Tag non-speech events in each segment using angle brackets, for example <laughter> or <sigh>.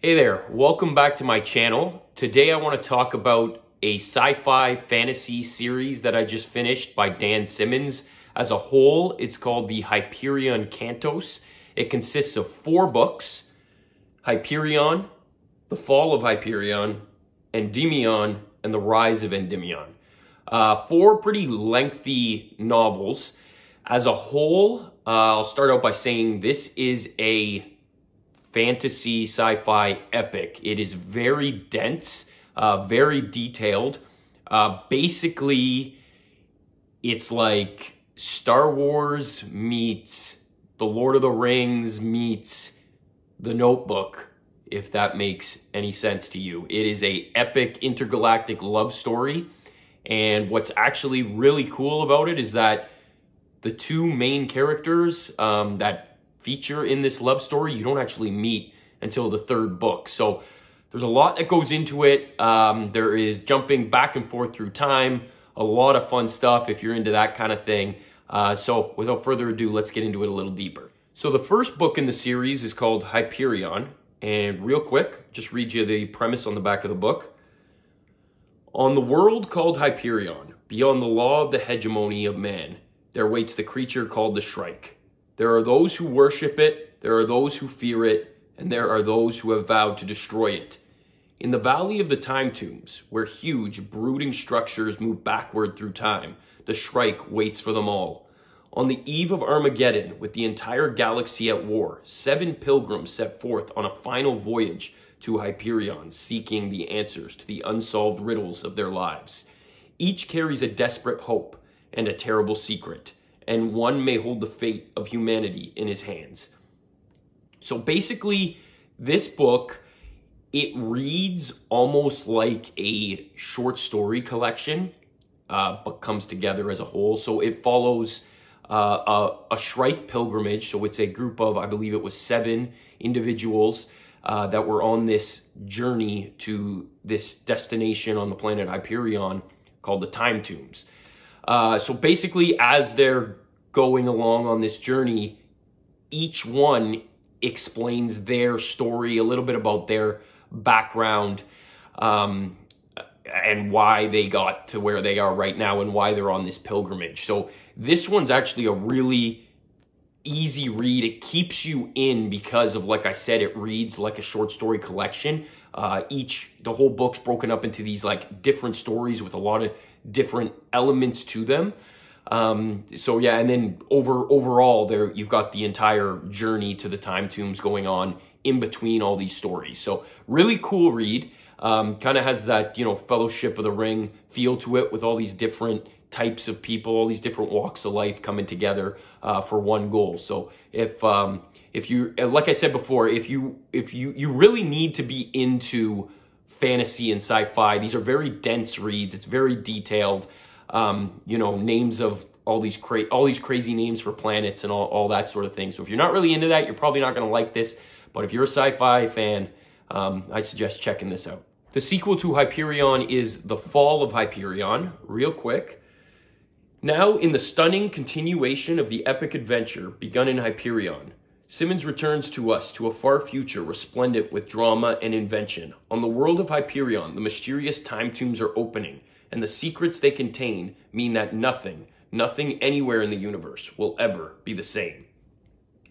Hey there, welcome back to my channel. Today I want to talk about a sci-fi fantasy series that I just finished by Dan Simmons. As a whole, it's called the Hyperion Cantos. It consists of four books, Hyperion, The Fall of Hyperion, Endymion, and The Rise of Endymion. Uh, four pretty lengthy novels. As a whole, uh, I'll start out by saying this is a fantasy, sci-fi epic. It is very dense, uh, very detailed. Uh, basically, it's like Star Wars meets The Lord of the Rings meets The Notebook, if that makes any sense to you. It is a epic intergalactic love story. And what's actually really cool about it is that the two main characters, um, that feature in this love story, you don't actually meet until the third book. So there's a lot that goes into it. Um, there is jumping back and forth through time, a lot of fun stuff if you're into that kind of thing. Uh, so without further ado, let's get into it a little deeper. So the first book in the series is called Hyperion. And real quick, just read you the premise on the back of the book. On the world called Hyperion, beyond the law of the hegemony of man, there waits the creature called the Shrike. There are those who worship it, there are those who fear it, and there are those who have vowed to destroy it. In the Valley of the Time Tombs, where huge, brooding structures move backward through time, the Shrike waits for them all. On the eve of Armageddon, with the entire galaxy at war, seven pilgrims set forth on a final voyage to Hyperion, seeking the answers to the unsolved riddles of their lives. Each carries a desperate hope and a terrible secret and one may hold the fate of humanity in his hands. So basically, this book, it reads almost like a short story collection, uh, but comes together as a whole. So it follows uh, a, a Shrike pilgrimage. So it's a group of, I believe it was seven individuals uh, that were on this journey to this destination on the planet Hyperion called the Time Tombs. Uh, so basically, as they're going along on this journey, each one explains their story, a little bit about their background, um, and why they got to where they are right now and why they're on this pilgrimage. So this one's actually a really easy read. It keeps you in because of, like I said, it reads like a short story collection. Uh, each, the whole book's broken up into these like different stories with a lot of different elements to them. Um, so yeah, and then over overall, there you've got the entire journey to the time tombs going on in between all these stories. So really cool read. Um, kind of has that you know Fellowship of the Ring feel to it with all these different types of people, all these different walks of life coming together uh, for one goal. So if um, if you like I said before, if you if you you really need to be into fantasy and sci-fi. These are very dense reads. It's very detailed. Um, you know, names of all these crazy, all these crazy names for planets and all, all that sort of thing. So if you're not really into that, you're probably not going to like this. But if you're a sci-fi fan, um, I suggest checking this out. The sequel to Hyperion is The Fall of Hyperion, real quick. Now in the stunning continuation of the epic adventure begun in Hyperion, Simmons returns to us to a far future resplendent with drama and invention. On the world of Hyperion, the mysterious time tombs are opening, and the secrets they contain mean that nothing, nothing anywhere in the universe will ever be the same.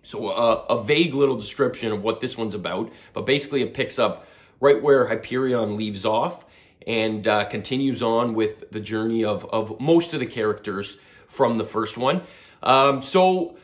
So uh, a vague little description of what this one's about, but basically it picks up right where Hyperion leaves off and uh, continues on with the journey of, of most of the characters from the first one. Um, so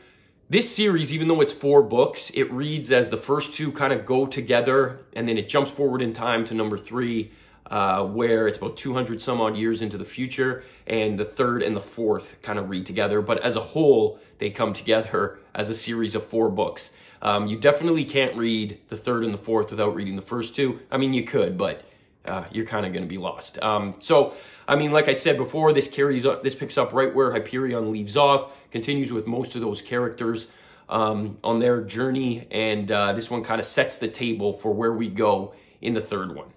this series, even though it's four books, it reads as the first two kind of go together and then it jumps forward in time to number three, uh, where it's about 200 some odd years into the future, and the third and the fourth kind of read together. But as a whole, they come together <laughs> as a series of four books. Um, you definitely can't read the third and the fourth without reading the first two. I mean, you could, but uh, you're kind of going to be lost. Um, so I mean, like I said before, this carries up, this picks up right where Hyperion leaves off, continues with most of those characters um, on their journey, and uh, this one kind of sets the table for where we go in the third one.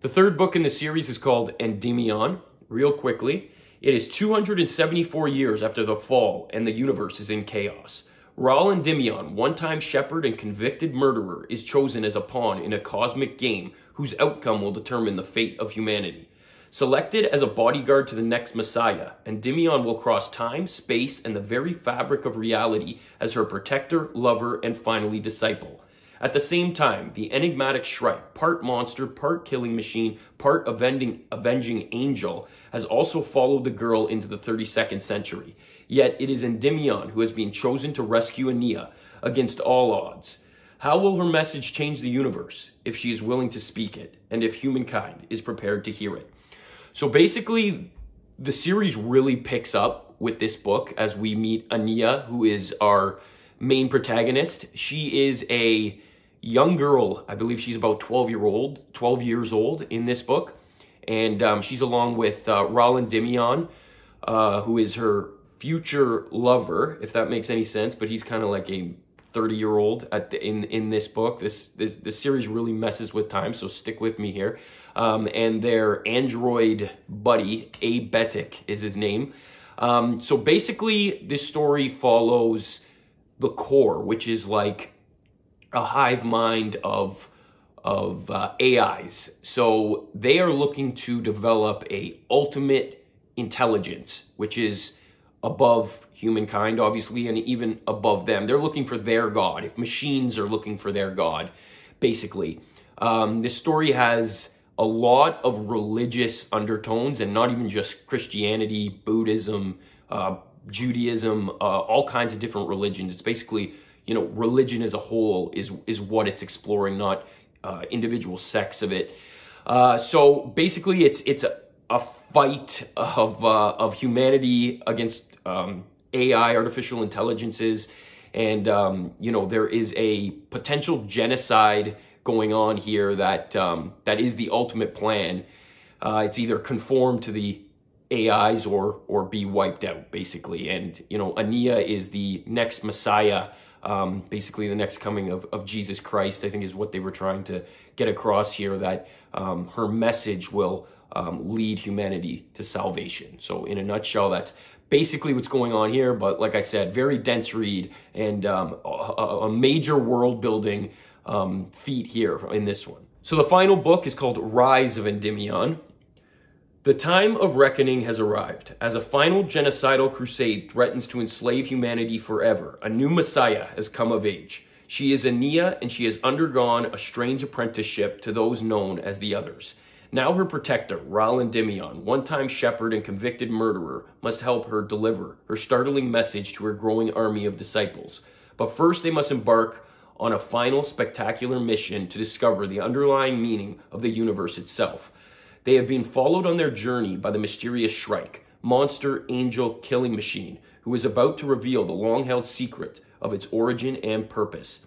The third book in the series is called Endymion, real quickly. It is 274 years after the fall, and the universe is in chaos. Raul Endymion, one-time shepherd and convicted murderer, is chosen as a pawn in a cosmic game whose outcome will determine the fate of humanity. Selected as a bodyguard to the next Messiah, Endymion will cross time, space, and the very fabric of reality as her protector, lover, and finally disciple. At the same time, the enigmatic Shrike, part monster, part killing machine, part avenging, avenging angel, has also followed the girl into the 32nd century. Yet it is Endymion who has been chosen to rescue Aenea against all odds. How will her message change the universe if she is willing to speak it and if humankind is prepared to hear it? So basically, the series really picks up with this book as we meet Ania, who is our main protagonist. She is a young girl. I believe she's about 12 year old, 12 years old in this book. And um, she's along with uh, Roland Dimion, uh, who is her future lover, if that makes any sense, but he's kind of like a 30 year old at the, in in this book. This this this series really messes with time, so stick with me here. Um, and their android buddy A. Abetic is his name. Um, so basically, this story follows the core, which is like a hive mind of of uh, AIs. So they are looking to develop a ultimate intelligence, which is above humankind, obviously, and even above them. They're looking for their God, if machines are looking for their God, basically. Um, this story has a lot of religious undertones, and not even just Christianity, Buddhism, uh, Judaism, uh, all kinds of different religions. It's basically, you know, religion as a whole is is what it's exploring, not uh, individual sects of it. Uh, so basically, it's it's a, a fight of uh, of humanity against um, AI, artificial intelligences, and um, you know there is a potential genocide going on here that um, that is the ultimate plan. Uh, it's either conform to the AIs or or be wiped out basically. And you know Ania is the next Messiah. Um, basically the next coming of, of Jesus Christ, I think is what they were trying to get across here, that um, her message will um, lead humanity to salvation. So, in a nutshell, that's basically what's going on here. But like I said, very dense read and um, a, a, major world building um, feat here in this one. So the final book is called Rise of Endymion. The time of reckoning has arrived. As a final genocidal crusade threatens to enslave humanity forever, a new messiah has come of age. She is Nia, and she has undergone a strange apprenticeship to those known as the Others. Now her protector, Roland Dimion, one-time shepherd and convicted murderer, must help her deliver her startling message to her growing army of disciples. But first they must embark on a final spectacular mission to discover the underlying meaning of the universe itself. They have been followed on their journey by the mysterious Shrike, monster angel killing machine, who is about to reveal the long-held secret of its origin and purpose.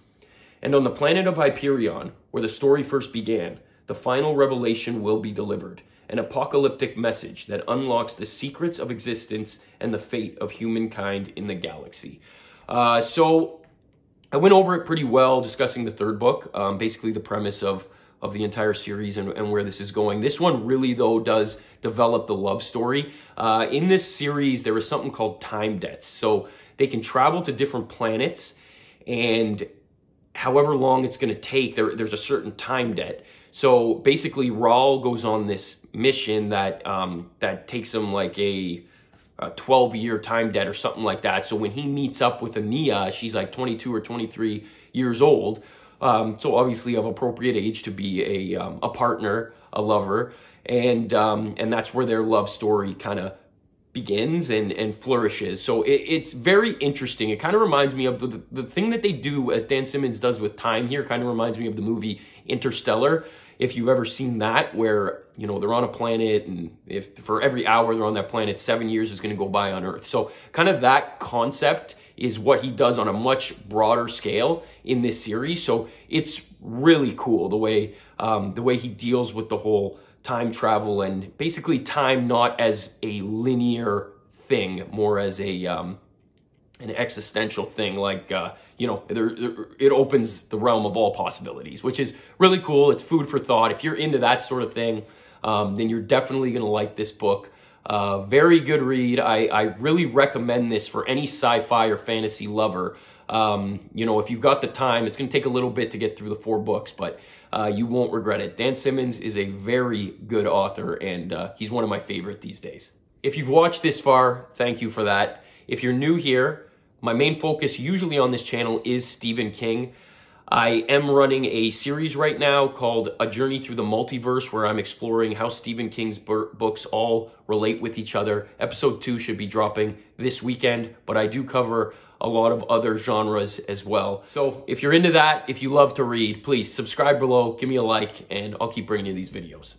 And on the planet of Hyperion, where the story first began, the final revelation will be delivered, an apocalyptic message that unlocks the secrets of existence and the fate of humankind in the galaxy. Uh, so I went over it pretty well discussing the third book, um, basically the premise of of the entire series and, and, where this is going. This one really, though, does develop the love story. Uh, in this series, there is something called time debts. So they can travel to different planets and however long it's going to take, there, there's a certain time debt. So basically, Raul goes on this mission that um, that takes him like a, a 12 year time debt or something like that. So when he meets up with Ania, she's like 22 or 23 years old. Um, so obviously of appropriate age to be a um, a partner, a lover, and um, and that's where their love story kind of begins and, and flourishes. So it, it's very interesting. It kind of reminds me of the, the, the thing that they do, uh, Dan Simmons does with time here, kind of reminds me of the movie Interstellar. If you've ever seen that, where, you know, they're on a planet and if for every hour they're on that planet, seven years is going to go by on Earth. So kind of that concept is what he does on a much broader scale in this series. So it's really cool the way, um, the way he deals with the whole time travel and basically time not as a linear thing, more as a um, an existential thing. Like uh, you know, there, there, it opens the realm of all possibilities, which is really cool. It's food for thought. If you're into that sort of thing, um, then you're definitely going to like this book. Uh, very good read. I, I really recommend this for any sci-fi or fantasy lover. Um, you know, if you've got the time, it's going to take a little bit to get through the four books, but uh, you won't regret it. Dan Simmons is a very good author, and uh, he's one of my favorite these days. If you've watched this far, thank you for that. If you're new here, my main focus usually on this channel is Stephen King. I am running a series right now called A Journey Through the Multiverse, where I'm exploring how Stephen King's books all relate with each other. Episode two should be dropping this weekend, but I do cover a lot of other genres as well. So if you're into that, if you love to read, please subscribe below, give me a like, and I'll keep bringing you these videos.